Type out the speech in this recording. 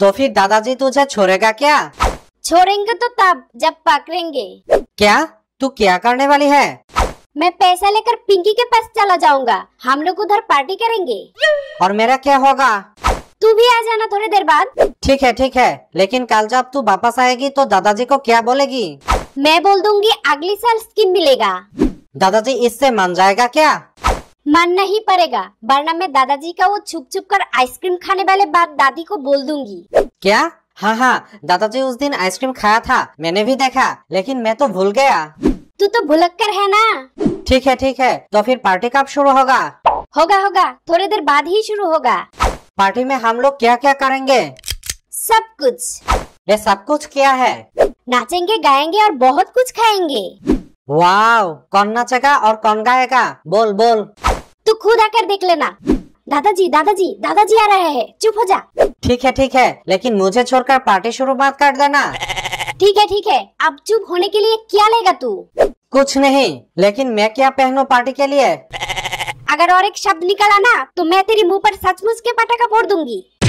तो फिर दादाजी तुझे छोड़ेगा क्या छोड़ेंगे तो तब जब पकड़ेंगे क्या तू क्या करने वाली है मैं पैसा लेकर पिंकी के पास चला जाऊंगा हम लोग उधर पार्टी करेंगे और मेरा क्या होगा तू भी आ जाना थोड़ी देर बाद ठीक है ठीक है लेकिन कल जब तू वापस आएगी तो दादाजी को क्या बोलेगी मैं बोल दूंगी अगले साल स्कीम मिलेगा दादाजी इससे मान जाएगा क्या मानना ही पड़ेगा वरना मैं दादाजी का वो छुप छुप कर आइसक्रीम खाने वाले बात दादी को बोल दूंगी क्या हाँ हाँ दादाजी उस दिन आइसक्रीम खाया था मैंने भी देखा लेकिन मैं तो भूल गया तू तो कर है ना ठीक है ठीक है तो फिर पार्टी कब शुरू होगा होगा होगा थोड़ी देर बाद ही शुरू होगा पार्टी में हम लोग क्या क्या करेंगे सब कुछ ये सब कुछ क्या है नाचेंगे गाएंगे और बहुत कुछ खाएंगे वाह कौन नाचेगा और कौन गाएगा बोल बोल तू खुद आकर देख लेना दादाजी दादाजी दादाजी आ रहे हैं चुप हो जा ठीक है ठीक है लेकिन मुझे छोड़कर पार्टी शुरू मत कर देना ठीक है ठीक है अब चुप होने के लिए क्या लेगा तू कुछ नहीं लेकिन मैं क्या पहनू पार्टी के लिए अगर और एक शब्द निकल आना तो मैं तेरे मुंह पर सचमुच के पटाखा फोड़ दूंगी